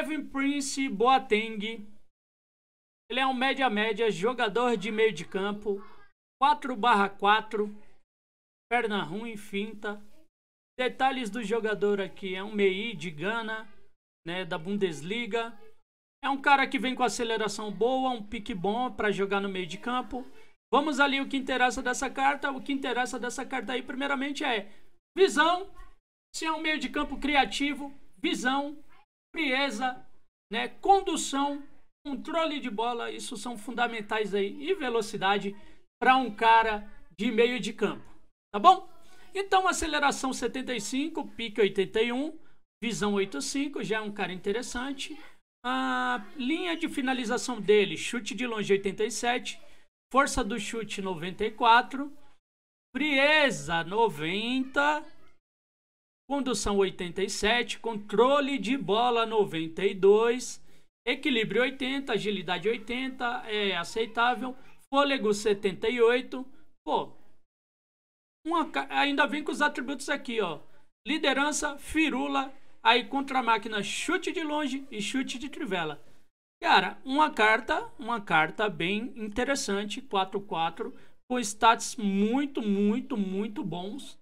Kevin Prince Boateng, ele é um média-média, jogador de meio de campo, 4/4, perna ruim, finta. Detalhes do jogador aqui, é um MEI de Gana, né, da Bundesliga. É um cara que vem com aceleração boa, um pique bom para jogar no meio de campo. Vamos ali o que interessa dessa carta. O que interessa dessa carta aí, primeiramente, é visão. Se é um meio de campo criativo, visão, frieza, né, condução, controle de bola, isso são fundamentais aí, e velocidade para um cara de meio de campo, tá bom? Então, aceleração 75, pique 81, visão 85, já é um cara interessante. A linha de finalização dele, chute de longe 87, força do chute 94, frieza 90, condução 87, controle de bola 92, equilíbrio 80, agilidade 80, é aceitável, fôlego 78. Pô, uma, ainda vem com os atributos aqui, ó. Liderança, firula, aí contra a máquina chute de longe e chute de trivela. Cara, uma carta, uma carta bem interessante, 4-4, com stats muito, muito, muito bons.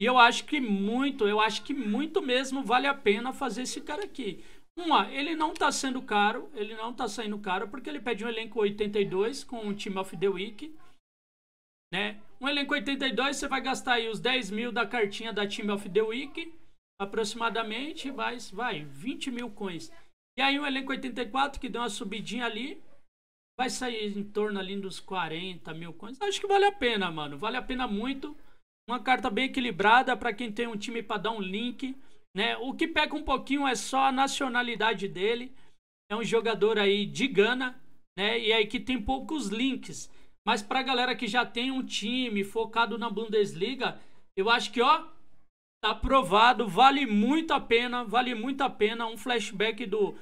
E eu acho que muito, eu acho que muito mesmo vale a pena fazer esse cara aqui. Uma, ele não tá sendo caro, ele não tá saindo caro, porque ele pede um elenco 82 com o time of the Week, né? Um elenco 82, você vai gastar aí os 10 mil da cartinha da Team of the Week, aproximadamente, vai, vai, 20 mil coins. E aí um elenco 84, que deu uma subidinha ali, vai sair em torno ali dos 40 mil coins. Acho que vale a pena, mano, vale a pena muito. Uma carta bem equilibrada para quem tem um time para dar um link. Né? O que pega um pouquinho é só a nacionalidade dele. É um jogador aí de Gana, né? E aí que tem poucos links. Mas pra galera que já tem um time focado na Bundesliga, eu acho que, ó, tá aprovado, vale muito a pena, vale muito a pena um flashback do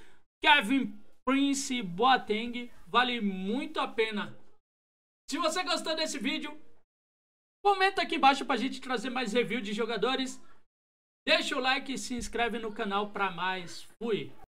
Kevin Prince Boateng, vale muito a pena. Se você gostou desse vídeo, Comenta aqui embaixo pra gente trazer mais review de jogadores. Deixa o like e se inscreve no canal pra mais. Fui!